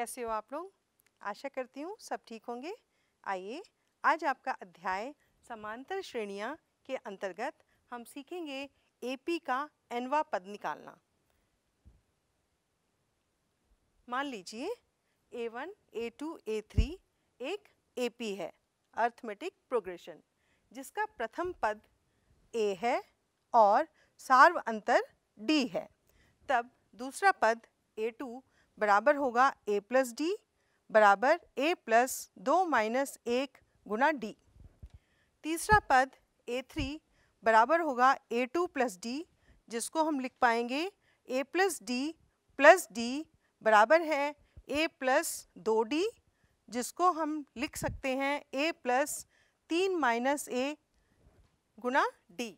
कैसे हो आप लोग आशा करती हूँ सब ठीक होंगे आइए आज आपका अध्याय समांतर श्रेणियाँ के अंतर्गत हम सीखेंगे एपी का एनवा पद निकालना मान लीजिए a one a two a three एक एपी है अर्थमेटिक प्रोग्रेशन जिसका प्रथम पद ए है और सार्व अंतर डी है तब दूसरा पद ए टू बराबर होगा a प्लस डी बराबर a प्लस दो माइनस एक गुना डी तीसरा पद ए थ्री बराबर होगा ए टू प्लस डी जिसको हम लिख पाएंगे a plus d plus d बराबर है a प्लस दो डी जिसको हम लिख सकते हैं a प्लस तीन माइनस ए गुना डी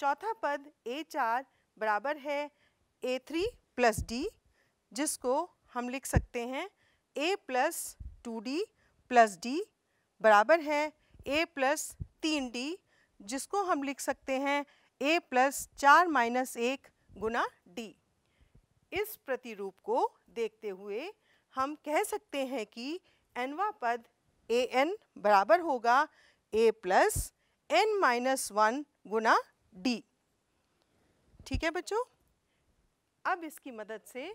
चौथा पद ए चार बराबर है ए थ्री प्लस डी जिसको हम लिख सकते हैं a plus two d plus d बराबर है a प्लस तीन डी जिसको हम लिख सकते हैं a प्लस चार माइनस एक गुना डी इस प्रतिरूप को देखते हुए हम कह सकते हैं कि एनवा पद ए एन बराबर होगा a plus n minus one गुना डी ठीक है बच्चों अब इसकी मदद से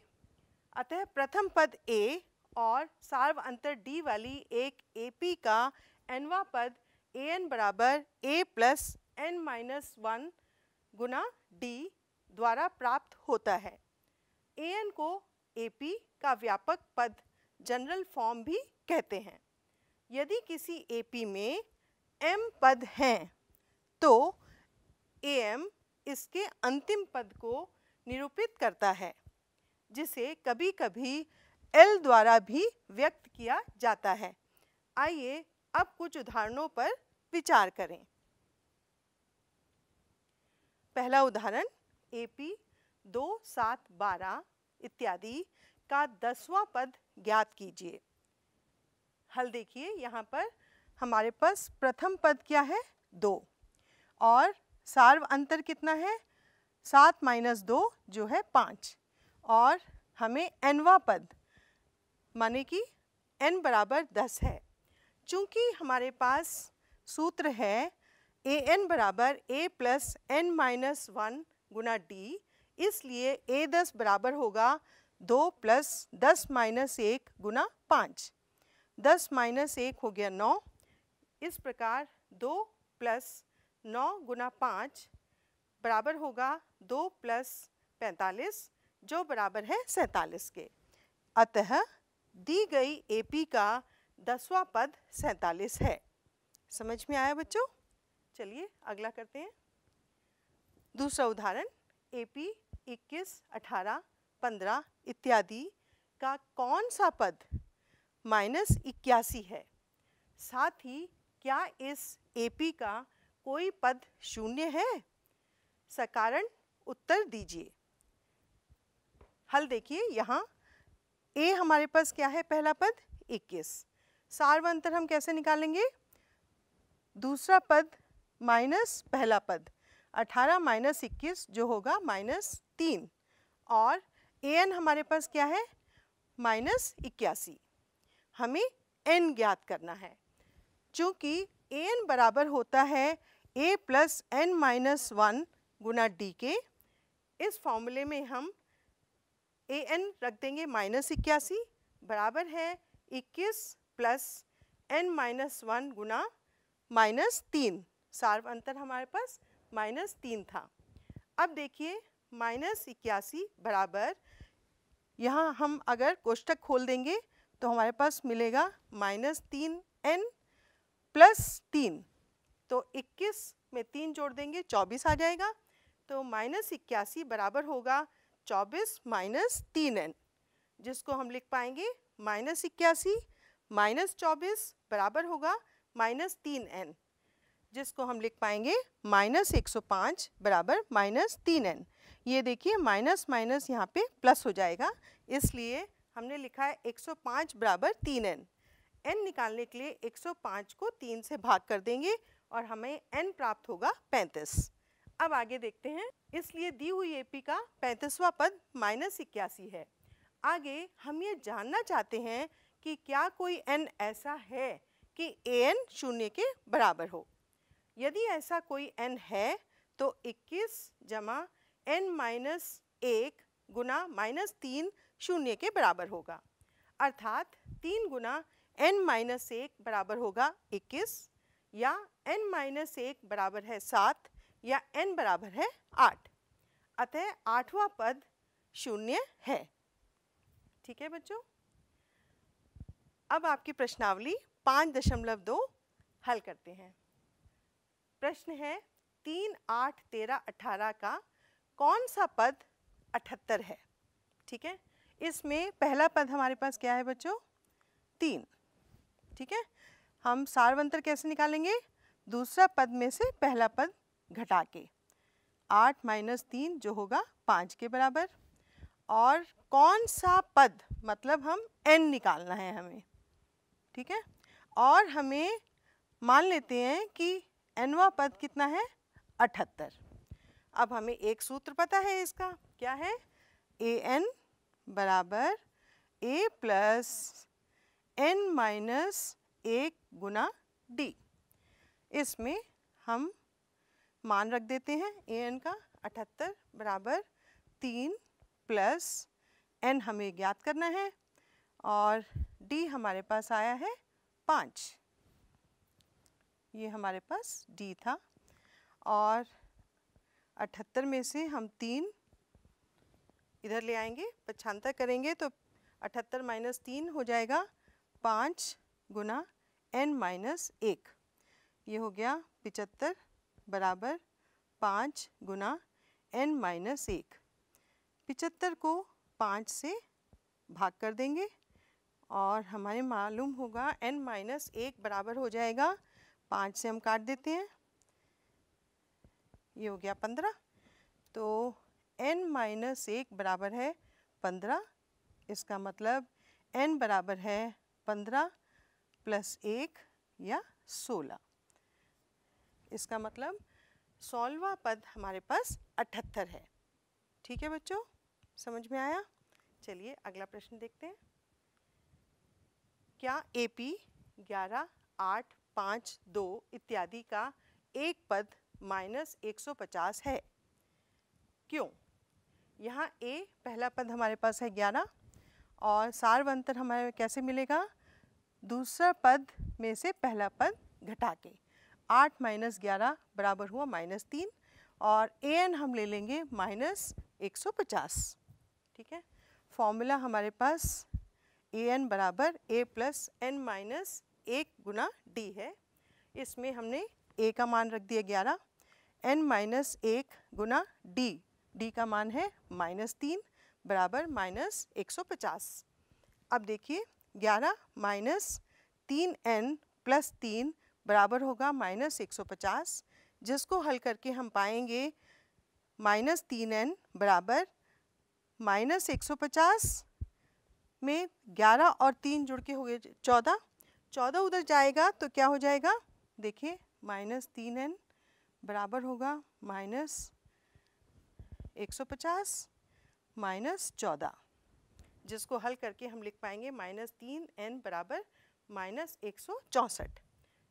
अतः प्रथम पद ए और सार्व अंतर डी वाली एक ए पी का एनवा पद ए एन बराबर a plus n minus one गुना डी द्वारा प्राप्त होता है ए एन को ए पी का व्यापक पद जनरल फॉर्म भी कहते हैं यदि किसी ए पी में एम पद हैं तो ए एम इसके अंतिम पद को निरूपित करता है जिसे कभी कभी एल द्वारा भी व्यक्त किया जाता है आइए अब कुछ उदाहरणों पर विचार करें पहला उदाहरण ए पी दो सात बारह इत्यादि का दसवां पद ज्ञात कीजिए हल देखिए यहाँ पर हमारे पास प्रथम पद क्या है दो और सार्व अंतर कितना है सात माइनस दो जो है पाँच और हमें एनवा पद माने कि एन बराबर दस है चूँकि हमारे पास सूत्र है ए एन बराबर a plus n minus one गुना डी इसलिए ए दस बराबर होगा दो प्लस दस माइनस एक गुना पाँच दस माइनस एक हो गया नौ इस प्रकार दो प्लस नौ गुना पाँच बराबर होगा दो प्लस पैंतालीस जो बराबर है सैतालीस के अतः दी गई एपी का दसवां पद सैतालीस है समझ में आया बच्चों चलिए अगला करते हैं दूसरा उदाहरण एपी 21, 18, 15 इत्यादि का कौन सा पद माइनस इक्यासी है साथ ही क्या इस एपी का कोई पद शून्य है सकारण उत्तर दीजिए हल देखिए यहाँ ए हमारे पास क्या है पहला पद 21 सार्व अंतर हम कैसे निकालेंगे दूसरा पद माइनस पहला पद 18 माइनस इक्कीस जो होगा माइनस तीन और ए एन हमारे पास क्या है माइनस इक्यासी हमें एन ज्ञात करना है चूँकि ए एन बराबर होता है a plus n minus one गुना डी के इस फॉर्मूले में हम ए एन रख देंगे माइनस इक्यासी बराबर है इक्कीस प्लस एन माइनस वन गुना माइनस तीन सार्व अंतर हमारे पास माइनस तीन था अब देखिए माइनस इक्यासी बराबर यहाँ हम अगर कोष्टक खोल देंगे तो हमारे पास मिलेगा माइनस तीन एन प्लस तीन तो इक्कीस में तीन जोड़ देंगे चौबीस आ जाएगा तो माइनस इक्यासी बराबर होगा चौबीस माइनस तीन एन जिसको हम लिख पाएंगे माइनस इक्यासी माइनस चौबीस बराबर होगा माइनस तीन एन जिसको हम लिख पाएंगे माइनस एक सौ पाँच बराबर माइनस तीन एन ये देखिए माइनस माइनस यहाँ पे प्लस हो जाएगा इसलिए हमने लिखा है एक सौ पाँच बराबर तीन एन एन निकालने के लिए एक सौ पाँच को तीन से भाग कर देंगे और हमें एन प्राप्त होगा पैंतीस अब आगे देखते हैं इसलिए दी हुई एपी का पैंतीसवा पद माइनस इक्यासी है आगे हम ये जानना चाहते हैं कि क्या कोई एन ऐसा है कि ए एन शून्य के बराबर हो यदि ऐसा कोई एन है तो 21 जमा एन माइनस एक गुना माइनस तीन शून्य के बराबर होगा अर्थात तीन गुना एन माइनस एक बराबर होगा 21 या एन माइनस एक बराबर है सात या n बराबर है आठ अतः आठवां पद शून्य है ठीक है बच्चों अब आपकी प्रश्नावली पाँच दशमलव दो हल करते हैं प्रश्न है तीन आठ तेरह अठारह का कौन सा पद अठहत्तर है ठीक है इसमें पहला पद हमारे पास क्या है बच्चों तीन ठीक है हम सारवंतर कैसे निकालेंगे दूसरा पद में से पहला पद घटा के आठ माइनस तीन जो होगा पाँच के बराबर और कौन सा पद मतलब हम एन निकालना है हमें ठीक है और हमें मान लेते हैं कि एनवा पद कितना है अठहत्तर अब हमें एक सूत्र पता है इसका क्या है ए एन बराबर ए प्लस एन माइनस एक गुना डी इसमें हम मान रख देते हैं ए एन का अठहत्तर बराबर तीन प्लस एन हमें ज्ञात करना है और डी हमारे पास आया है पाँच ये हमारे पास डी था और अठहत्तर में से हम तीन इधर ले आएंगे पछांतर करेंगे तो अठहत्तर माइनस तीन हो जाएगा पाँच गुना एन माइनस एक ये हो गया पिचहत्तर बराबर पाँच गुना एन माइनस एक पिचहत्तर को पाँच से भाग कर देंगे और हमारे मालूम होगा एन माइनस एक बराबर हो जाएगा पाँच से हम काट देते हैं ये हो गया पंद्रह तो एन माइनस एक बराबर है पंद्रह इसका मतलब एन बराबर है पंद्रह प्लस एक या सोलह इसका मतलब सोलवा पद हमारे पास अठहत्तर है ठीक है बच्चों समझ में आया चलिए अगला प्रश्न देखते हैं क्या ए पी ग्यारह आठ पाँच दो इत्यादि का एक पद माइनस एक सौ पचास है क्यों यहाँ ए पहला पद हमारे पास है ग्यारह और सार्वंतर हमारे कैसे मिलेगा दूसरा पद में से पहला पद घटा के आठ माइनस ग्यारह बराबर हुआ माइनस तीन और ए एन हम ले लेंगे माइनस एक सौ पचास ठीक है फॉर्मूला हमारे पास ए एन बराबर ए प्लस एन माइनस एक गुना डी है इसमें हमने ए का मान रख दिया ग्यारह एन माइनस एक गुना डी डी का मान है माइनस तीन बराबर माइनस एक सौ पचास अब देखिए ग्यारह माइनस तीन एन प्लस तीन बराबर होगा माइनस एक जिसको हल करके हम पाएंगे माइनस तीन एन बराबर माइनस एक सौ पचास में ग्यारह और तीन जुड़ के हो गए चौदह चौदह उधर जाएगा तो क्या हो जाएगा देखिए माइनस तीन एन बराबर होगा माइनस एक सौ पचास माइनस चौदह जिसको हल करके हम लिख पाएंगे माइनस तीन एन बराबर माइनस एक सौ चौंसठ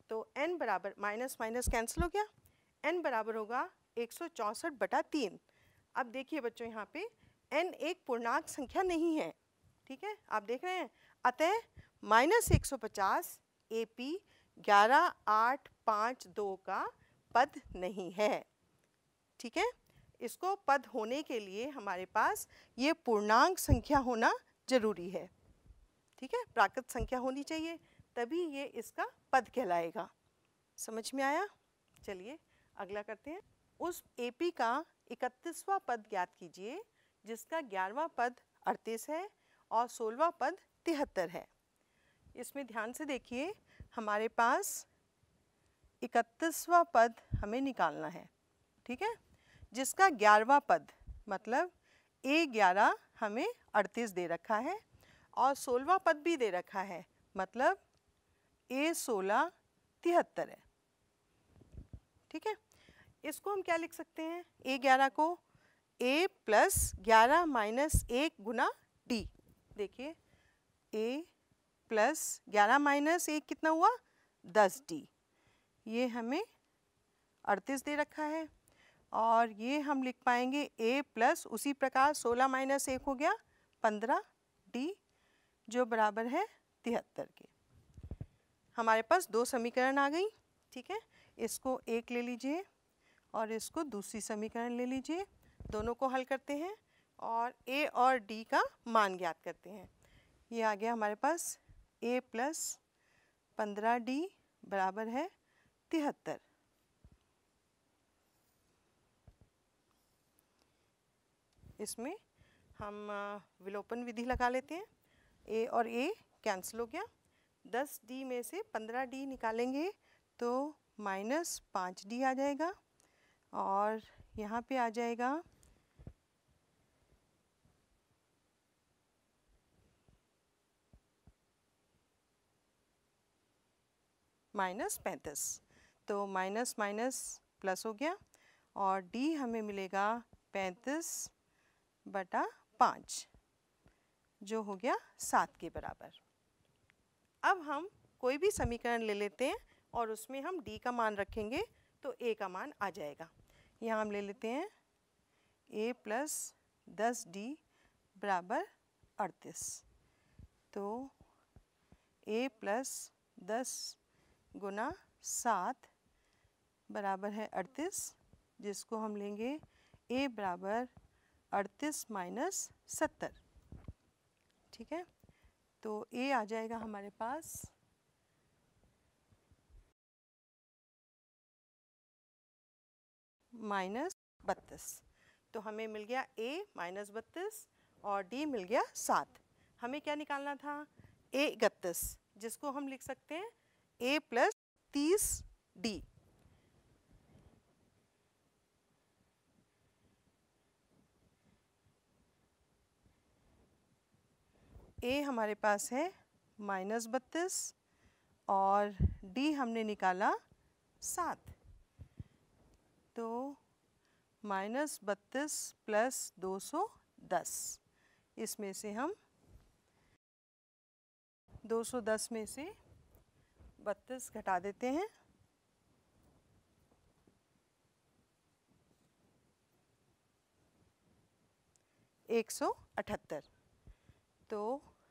तो n बराबर माइनस माइनस कैंसिल हो गया n बराबर होगा एक सौ चौंसठ बटा तीन अब देखिए बच्चों यहाँ पे n एक पूर्णांक संख्या नहीं है ठीक है आप देख रहे हैं अतः माइनस एक सौ पचास ए पी ग्यारह आठ पाँच दो का पद नहीं है ठीक है इसको पद होने के लिए हमारे पास ये पूर्णांक संख्या होना जरूरी है ठीक है प्राकृत संख्या होनी चाहिए तभी ये इसका पद कहलाएगा समझ में आया चलिए अगला करते हैं उस एपी का इकतीसवां पद ज्ञात कीजिए जिसका ग्यारहवा पद अड़तीस है और सोलवा पद तिहत्तर है इसमें ध्यान से देखिए हमारे पास इकतीसवा पद हमें निकालना है ठीक है जिसका ग्यारहवा पद मतलब ए ग्यारह हमें अड़तीस दे रखा है और सोलवा पद भी दे रखा है मतलब ए सोलह तिहत्तर है ठीक है इसको हम क्या लिख सकते हैं ए ग्यारह को ए प्लस ग्यारह माइनस एक गुना डी देखिए ए प्लस ग्यारह माइनस एक कितना हुआ दस डी ये हमें अड़तीस दे रखा है और ये हम लिख पाएंगे ए प्लस उसी प्रकार सोलह माइनस एक हो गया पंद्रह डी जो बराबर है तिहत्तर के हमारे पास दो समीकरण आ गई ठीक है इसको एक ले लीजिए और इसको दूसरी समीकरण ले लीजिए दोनों को हल करते हैं और ए और डी का मान ज्ञात करते हैं ये आ गया हमारे पास ए प्लस पंद्रह डी बराबर है तिहत्तर इसमें हम विलोपन विधि लगा लेते हैं ए और ए कैंसिल हो गया दस डी में से पंद्रह डी निकालेंगे तो माइनस पाँच डी आ जाएगा और यहाँ पे आ जाएगा माइनस पैंतीस तो माइनस माइनस प्लस हो गया और डी हमें मिलेगा पैंतीस बटा पाँच जो हो गया सात के बराबर अब हम कोई भी समीकरण ले लेते हैं और उसमें हम डी का मान रखेंगे तो ए का मान आ जाएगा यहाँ हम ले लेते हैं ए प्लस दस डी बराबर अड़तीस तो ए प्लस दस गुना सात बराबर है अड़तीस जिसको हम लेंगे ए बराबर अड़तीस माइनस सत्तर ठीक है तो ए आ जाएगा हमारे पास माइनस बत्तीस तो हमें मिल गया ए माइनस बत्तीस और डी मिल गया सात हमें क्या निकालना था ए इकतीस जिसको हम लिख सकते हैं ए प्लस तीस डी ए हमारे पास है माइनस बत्तीस और डी हमने निकाला सात तो माइनस बत्तीस प्लस दो सौ दस इसमें से हम दो सौ दस में से बत्तीस घटा देते हैं एक सौ अठहत्तर तो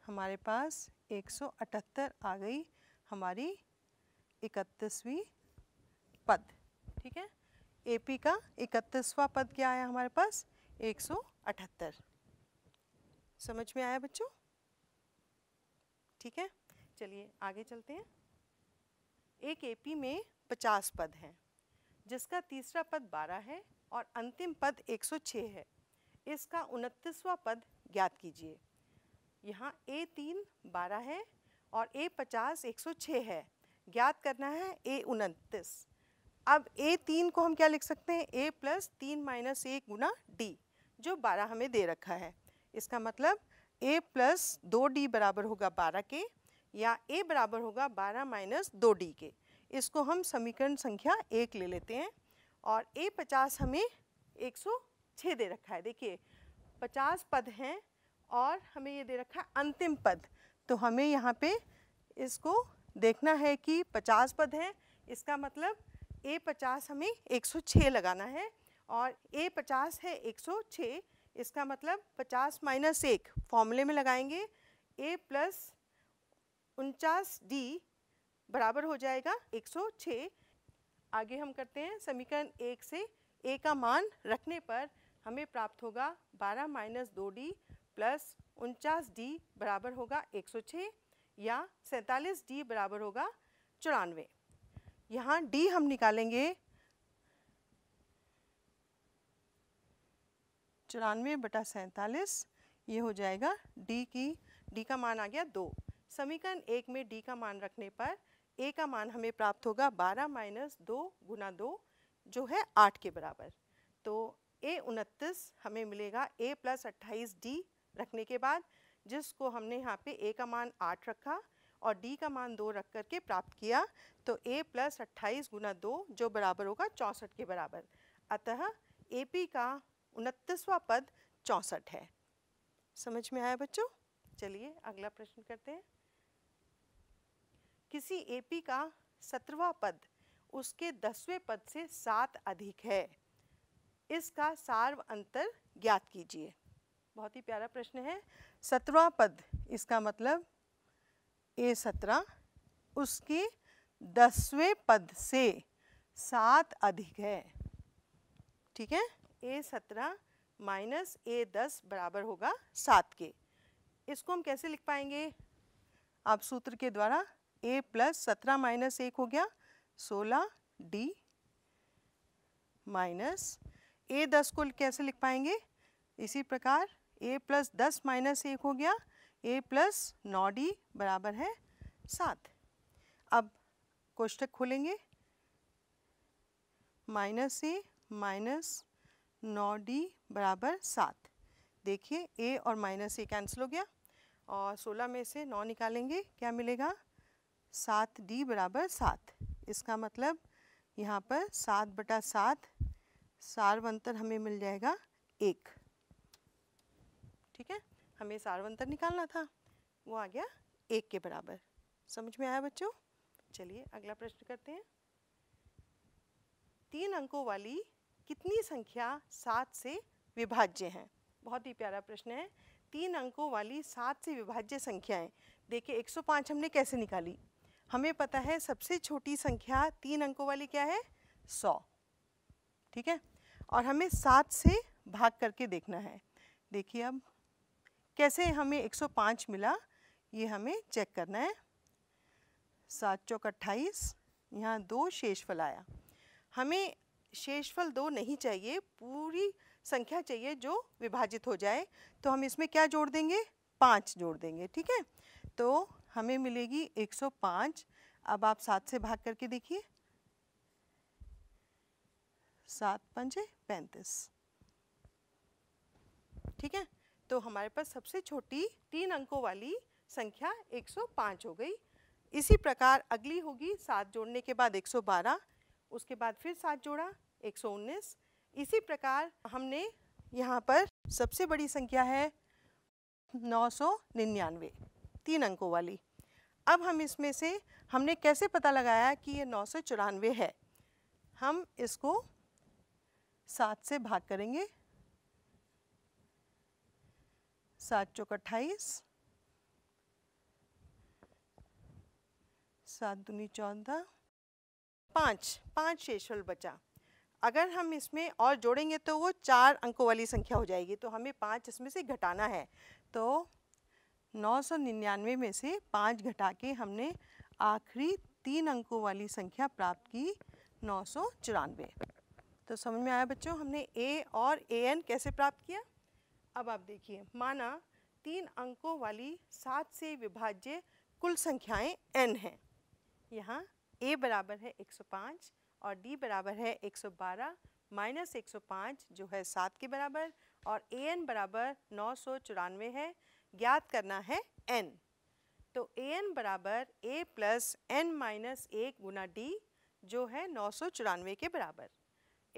हमारे पास 178 आ गई हमारी इकतीसवीं पद ठीक है एपी का इकतीसवा पद क्या आया हमारे पास 178 समझ में आया बच्चों ठीक है चलिए आगे चलते हैं एक एपी में 50 पद हैं जिसका तीसरा पद 12 है और अंतिम पद 106 है इसका उनतीसवां पद ज्ञात कीजिए यहाँ ए तीन बारह है और ए पचास एक सौ छः है ज्ञात करना है ए उनतीस अब ए तीन को हम क्या लिख सकते हैं ए प्लस तीन माइनस एक गुना डी जो बारह हमें दे रखा है इसका मतलब ए प्लस दो डी बराबर होगा बारह के या ए बराबर होगा बारह माइनस दो डी के इसको हम समीकरण संख्या एक ले लेते हैं और ए पचास हमें एक सौ छः दे रखा है देखिए पचास पद हैं और हमें ये दे रखा है अंतिम पद तो हमें यहाँ पे इसको देखना है कि 50 पद हैं इसका मतलब ए 50 हमें 106 लगाना है और ए 50 है 106 इसका मतलब 50 माइनस एक फॉर्मूले में लगाएंगे ए प्लस उनचास डी बराबर हो जाएगा 106 आगे हम करते हैं समीकरण एक से ए का मान रखने पर हमें प्राप्त होगा 12 माइनस दो डी प्लस उनचास डी बराबर होगा 106 या सैंतालीस डी बराबर होगा चौरानवे यहाँ डी हम निकालेंगे चौरानवे बटा सैंतालीस ये हो जाएगा डी की डी का मान आ गया दो समीकरण एक में डी का मान रखने पर ए का मान हमें प्राप्त होगा बारह माइनस दो गुना दो जो है आठ के बराबर तो ए उनतीस हमें मिलेगा ए प्लस अट्ठाईस डी रखने के बाद जिसको हमने यहाँ पे ए का मान आठ रखा और डी का मान दो रख कर के प्राप्त किया तो ए प्लस अट्ठाईस गुना दो जो बराबर होगा चौंसठ के बराबर अतः ए पी का उनतीसवा पद चौंसठ है समझ में आया बच्चों चलिए अगला प्रश्न करते हैं किसी ए पी का सत्रवा पद उसके दसवें पद से सात अधिक है इसका सार्व अंतर ज्ञात कीजिए बहुत ही प्यारा प्रश्न है सत्रवा पद इसका मतलब ए सत्रह उसके दसवें पद से सात अधिक है ठीक है ए सत्रह माइनस ए दस बराबर होगा सात के इसको हम कैसे लिख पाएंगे आप सूत्र के द्वारा ए प्लस सत्रह माइनस एक हो गया सोलह डी माइनस ए दस को कैसे लिख पाएंगे इसी प्रकार ए प्लस दस माइनस एक हो गया ए प्लस नौ डी बराबर है सात अब कोष्टक खोलेंगे माइनस ए माइनस नौ डी बराबर सात देखिए ए और माइनस ए कैंसिल हो गया और सोलह में से नौ निकालेंगे क्या मिलेगा सात डी बराबर सात इसका मतलब यहाँ पर सात बटा सात सार्वंतर हमें मिल जाएगा एक ठीक है हमें अंतर निकालना था वो आ गया एक के बराबर समझ में आया बच्चों चलिए अगला प्रश्न करते हैं तीन अंकों वाली कितनी संख्या सात से विभाज्य हैं बहुत ही प्यारा प्रश्न है तीन अंकों वाली सात से विभाज्य संख्याएं देखिए 105 हमने कैसे निकाली हमें पता है सबसे छोटी संख्या तीन अंकों वाली क्या है सौ ठीक है और हमें सात से भाग करके देखना है देखिए अब कैसे हमें 105 मिला ये हमें चेक करना है सात चौक अट्ठाईस यहाँ दो शेषफल आया हमें शेषफल दो नहीं चाहिए पूरी संख्या चाहिए जो विभाजित हो जाए तो हम इसमें क्या जोड़ देंगे पाँच जोड़ देंगे ठीक है तो हमें मिलेगी 105 अब आप सात से भाग करके देखिए सात पंजे पैंतीस ठीक है तो हमारे पास सबसे छोटी तीन अंकों वाली संख्या 105 हो गई इसी प्रकार अगली होगी सात जोड़ने के बाद 112 उसके बाद फिर सात जोड़ा 119 इसी प्रकार हमने यहाँ पर सबसे बड़ी संख्या है 999 तीन अंकों वाली अब हम इसमें से हमने कैसे पता लगाया कि ये नौ है हम इसको सात से भाग करेंगे सात चौक अट्ठाईस सात दूनी चौदह पाँच पाँच शेषफल बचा अगर हम इसमें और जोड़ेंगे तो वो चार अंकों वाली संख्या हो जाएगी तो हमें पाँच इसमें से घटाना है तो नौ सौ निन्यानवे में से पाँच घटा के हमने आखिरी तीन अंकों वाली संख्या प्राप्त की नौ सौ चौरानवे तो समझ में आया बच्चों हमने ए और ए एन कैसे प्राप्त किया अब आप देखिए माना तीन अंकों वाली सात से विभाज्य कुल संख्याएं n हैं यहाँ a बराबर है 105 और d बराबर है 112 माइनस एक जो है सात के बराबर और ए एन बराबर नौ सौ चौरानवे है ज्ञात करना है n तो ए एन बराबर ए प्लस एन माइनस एक गुना डी जो है नौ सौ चौरानवे के बराबर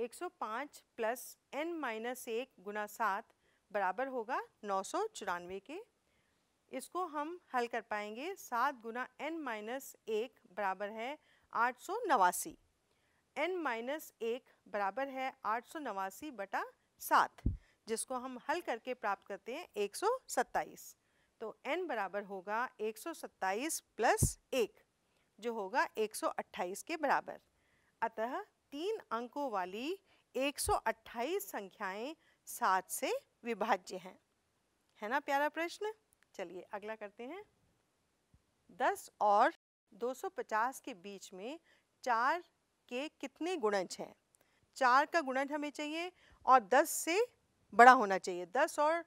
105 प्लस एन माइनस एक गुना सात बराबर होगा नौ सौ चौरानवे के इसको हम हल कर पाएंगे सात गुना एन माइनस एक बराबर है आठ सौ नवासी एन माइनस एक बराबर है आठ सौ नवासी बटा सात जिसको हम हल करके प्राप्त करते हैं एक सौ सत्ताईस तो एन बराबर होगा एक सौ सत्ताईस प्लस एक जो होगा एक सौ अट्ठाईस के बराबर अतः तीन अंकों वाली एक सौ अट्ठाईस संख्याएँ सात से विभाज्य हैं है ना प्यारा प्रश्न चलिए अगला करते हैं दस और 250 के बीच में चार के कितने गुणज हैं चार का गुणज हमें चाहिए और दस से बड़ा होना चाहिए दस और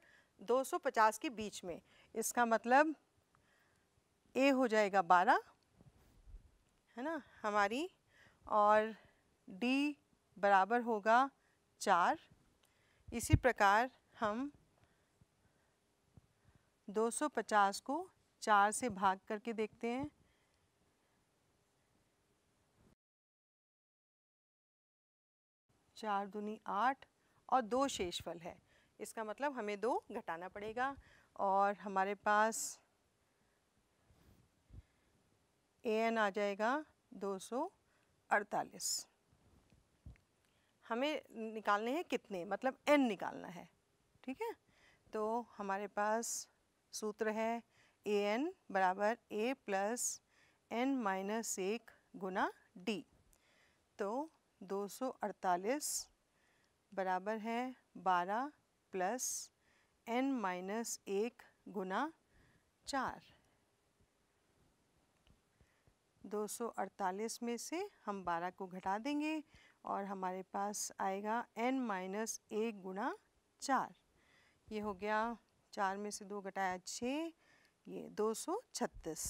250 के बीच में इसका मतलब ए हो जाएगा बारह है ना हमारी और डी बराबर होगा चार इसी प्रकार हम 250 को चार से भाग करके देखते हैं चार दुनी आठ और दो शेषफल है इसका मतलब हमें दो घटाना पड़ेगा और हमारे पास ए एन आ जाएगा दो सौ अड़तालीस हमें निकालने हैं कितने मतलब एन निकालना है ठीक है तो हमारे पास सूत्र है ए एन बराबर ए प्लस एन माइनस एक गुना डी तो 248 बराबर है 12 प्लस एन माइनस एक गुना चार 248 में से हम 12 को घटा देंगे और हमारे पास आएगा n माइनस एक गुणा चार ये हो गया चार में से दो घटाया छ ये दो सौ छत्तीस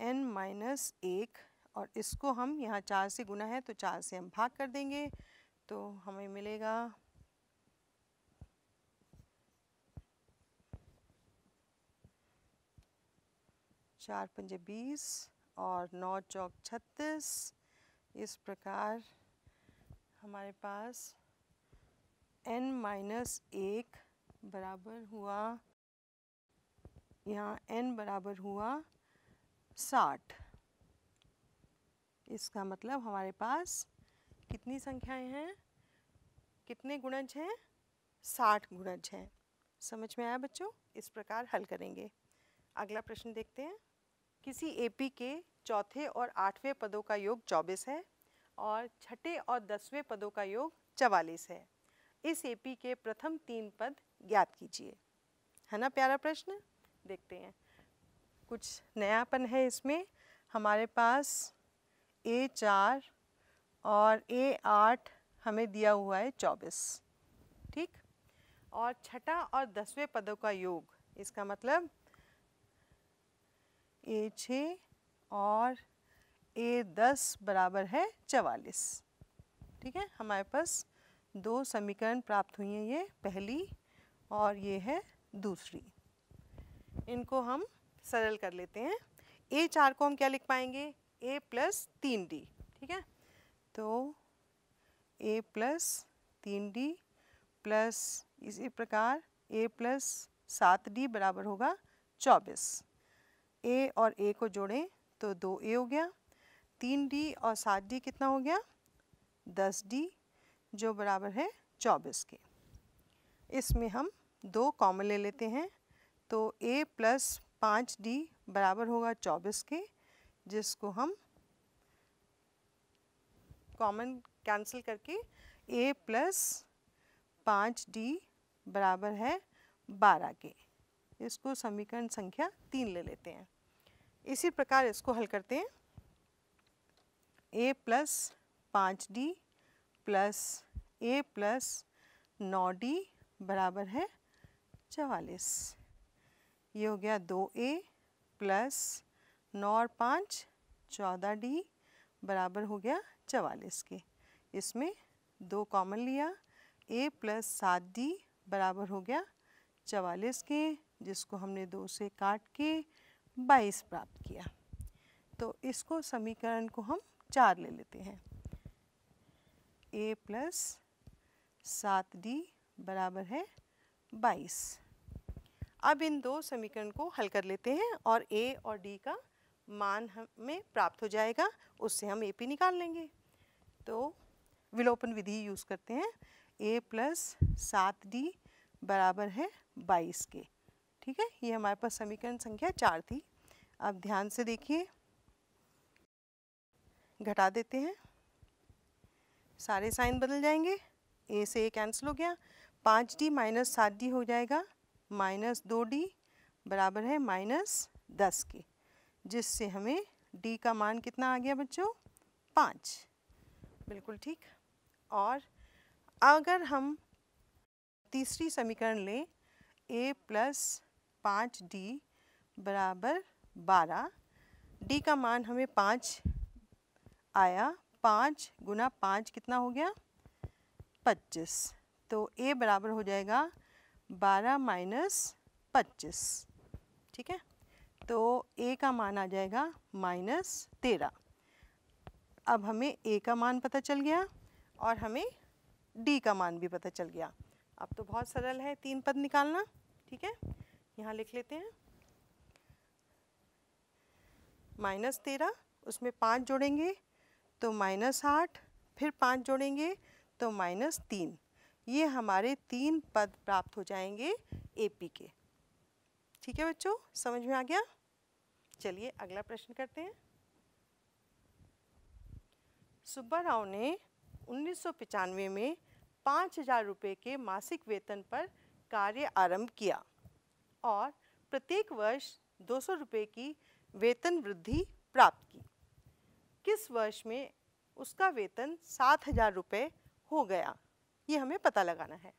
एन माइनस एक और इसको हम यहाँ चार से गुना है तो चार से हम भाग कर देंगे तो हमें मिलेगा चार पंजे बीस और नौ चौक छत्तीस इस प्रकार हमारे पास n माइनस एक बराबर हुआ यहाँ n बराबर हुआ साठ इसका मतलब हमारे पास कितनी संख्याएं हैं कितने गुणज हैं साठ गुणज हैं समझ में आया बच्चों इस प्रकार हल करेंगे अगला प्रश्न देखते हैं किसी एपी के चौथे और आठवें पदों का योग चौबीस है और छठे और दसवें पदों का योग चवालीस है इस एपी के प्रथम तीन पद ज्ञात कीजिए है ना प्यारा प्रश्न देखते हैं कुछ नयापन है इसमें हमारे पास ए चार और ए आठ हमें दिया हुआ है चौबीस ठीक और छठा और दसवें पदों का योग इसका मतलब ए छः और ए दस बराबर है चवालीस ठीक है हमारे पास दो समीकरण प्राप्त हुई हैं ये पहली और ये है दूसरी इनको हम सरल कर लेते हैं ए चार को हम क्या लिख पाएंगे ए प्लस तीन डी ठीक है तो ए प्लस तीन डी प्लस इसी प्रकार ए प्लस सात डी बराबर होगा चौबीस ए और ए को जोड़ें तो दो ए हो गया तीन डी और सात डी कितना हो गया दस डी जो बराबर है चौबीस के इसमें हम दो कॉमन ले लेते हैं तो ए प्लस पाँच डी बराबर होगा चौबीस के जिसको हम कॉमन कैंसिल करके ए प्लस पाँच डी बराबर है बारह के इसको समीकरण संख्या तीन ले लेते हैं इसी प्रकार इसको हल करते हैं ए प्लस पाँच डी प्लस ए प्लस नौ डी बराबर है चवालीस ये हो गया दो ए प्लस नौ और पाँच चौदह डी बराबर हो गया चवालीस के इसमें दो कॉमन लिया ए प्लस सात डी बराबर हो गया चवालीस के जिसको हमने दो से काट के बाईस प्राप्त किया तो इसको समीकरण को हम चार ले लेते हैं ए प्लस सात डी बराबर है बाईस अब इन दो समीकरण को हल कर लेते हैं और ए और डी का मान हमें प्राप्त हो जाएगा उससे हम ए पी निकाल लेंगे तो विलोपन विधि यूज़ करते हैं ए प्लस सात डी बराबर है बाईस के ठीक है ये हमारे पास समीकरण संख्या चार थी आप ध्यान से देखिए घटा देते हैं सारे साइन बदल जाएंगे ए से ए कैंसिल हो गया पाँच डी माइनस सात डी हो जाएगा माइनस दो डी बराबर है माइनस दस के जिससे हमें डी का मान कितना आ गया बच्चों पाँच बिल्कुल ठीक और अगर हम तीसरी समीकरण लें ए प्लस पाँच डी बराबर बारह डी का मान हमें पाँच आया पाँच गुना पाँच कितना हो गया पच्चीस तो ए बराबर हो जाएगा बारह माइनस पच्चीस ठीक है तो ए का मान आ जाएगा माइनस तेरह अब हमें ए का मान पता चल गया और हमें डी का मान भी पता चल गया अब तो बहुत सरल है तीन पद निकालना ठीक है यहाँ लिख लेते हैं माइनस तेरह उसमें पाँच जोड़ेंगे तो माइनस आठ फिर पाँच जोड़ेंगे तो माइनस तीन ये हमारे तीन पद प्राप्त हो जाएंगे एपी के ठीक है बच्चों समझ में आ गया चलिए अगला प्रश्न करते हैं सुब्बा राव ने उन्नीस में पाँच हजार रुपये के मासिक वेतन पर कार्य आरंभ किया और प्रत्येक वर्ष दो सौ रुपये की वेतन वृद्धि प्राप्त की किस वर्ष में उसका वेतन सात हजार रुपये हो गया ये हमें पता लगाना है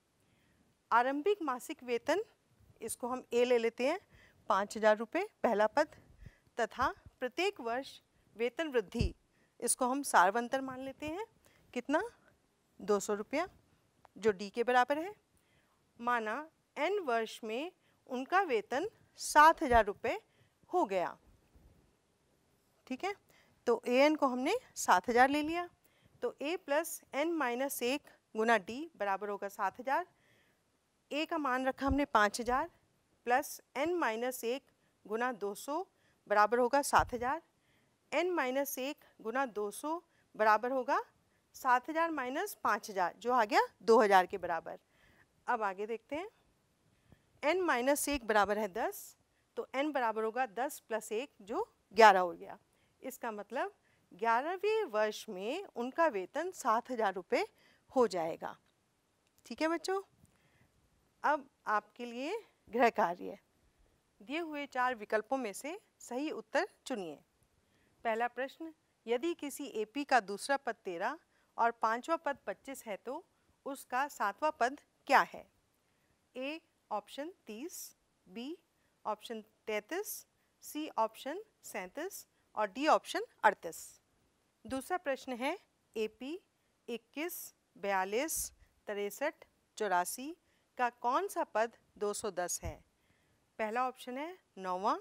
आरंभिक मासिक वेतन इसको हम ए ले लेते हैं पाँच हजार रुपये पहला पद तथा प्रत्येक वर्ष वेतन वृद्धि इसको हम सार्वंतर मान लेते हैं कितना दो सौ रुपया जो डी के बराबर है माना एन वर्ष में उनका वेतन सात हज़ार रुपये हो गया ठीक है तो ए एन को हमने सात हज़ार ले लिया तो ए प्लस एन माइनस एक गुना डी बराबर होगा सात हज़ार ए का मान रखा हमने पाँच हज़ार प्लस एन माइनस एक गुना दो सौ बराबर होगा सात हज़ार एन माइनस एक गुना दो सौ बराबर होगा सात हज़ार माइनस पाँच हज़ार जो आ गया दो हज़ार के बराबर अब आगे देखते हैं एन माइनस एक बराबर है दस तो एन बराबर होगा दस प्लस एक जो ग्यारह हो गया इसका मतलब ग्यारहवें वर्ष में उनका वेतन सात हज़ार रुपये हो जाएगा ठीक है बच्चों अब आपके लिए गृह कार्य दिए हुए चार विकल्पों में से सही उत्तर चुनिए पहला प्रश्न यदि किसी एपी का दूसरा पद तेरह और पांचवा पद पच्चीस है तो उसका सातवां पद क्या है ए ऑप्शन तीस बी ऑप्शन तैतीस सी ऑप्शन सैंतीस और डी ऑप्शन अड़तीस दूसरा प्रश्न है ए पी इक्कीस बयालीस तिरसठ चौरासी का कौन सा पद 210 है पहला ऑप्शन है नौवा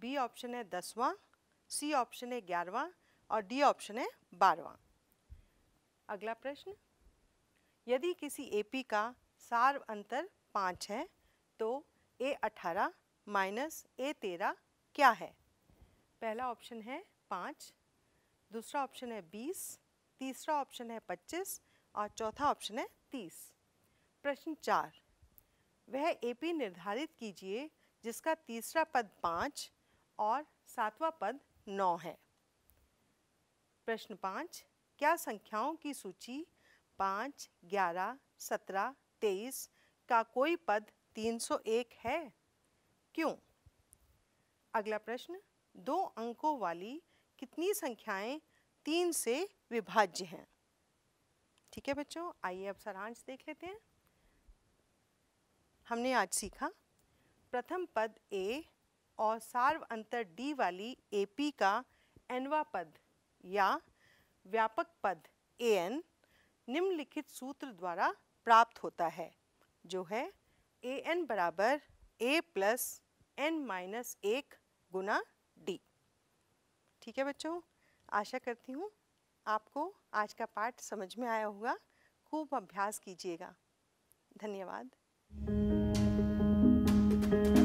बी ऑप्शन है दसवां सी ऑप्शन है ग्यारहवा और डी ऑप्शन है बारहवा अगला प्रश्न यदि किसी एपी का सार्व अंतर पाँच है तो ए अठारह माइनस ए तेरह क्या है पहला ऑप्शन है पाँच दूसरा ऑप्शन है बीस तीसरा ऑप्शन है पच्चीस और चौथा ऑप्शन है तीस प्रश्न चार वह एपी निर्धारित कीजिए जिसका तीसरा पद पाँच और सातवां पद नौ है प्रश्न पाँच क्या संख्याओं की सूची पाँच ग्यारह सत्रह तेईस का कोई पद 301 है क्यों अगला प्रश्न दो अंकों वाली कितनी संख्याएं तीन से विभाज्य हैं ठीक है बच्चों आइए अब सारांश देख लेते हैं हमने आज सीखा प्रथम पद ए और सार्व अंतर डी वाली एपी का एनवा पद या व्यापक पद ए एन निम्नलिखित सूत्र द्वारा प्राप्त होता है जो है ए एन बराबर ए प्लस एन माइनस एक गुना डी ठीक है बच्चों आशा करती हूँ आपको आज का पाठ समझ में आया होगा खूब अभ्यास कीजिएगा धन्यवाद